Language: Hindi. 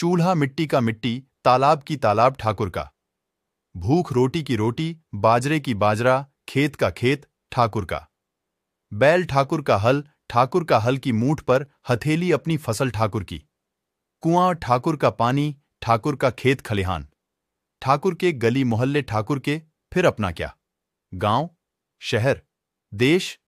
चूल्हा मिट्टी का मिट्टी तालाब की तालाब ठाकुर का भूख रोटी की रोटी बाजरे की बाजरा खेत का खेत ठाकुर का बैल ठाकुर का हल ठाकुर का हल की मूठ पर हथेली अपनी फसल ठाकुर की कुआं ठाकुर का पानी ठाकुर का खेत खलिहान ठाकुर के गली मोहल्ले ठाकुर के फिर अपना क्या गांव शहर देश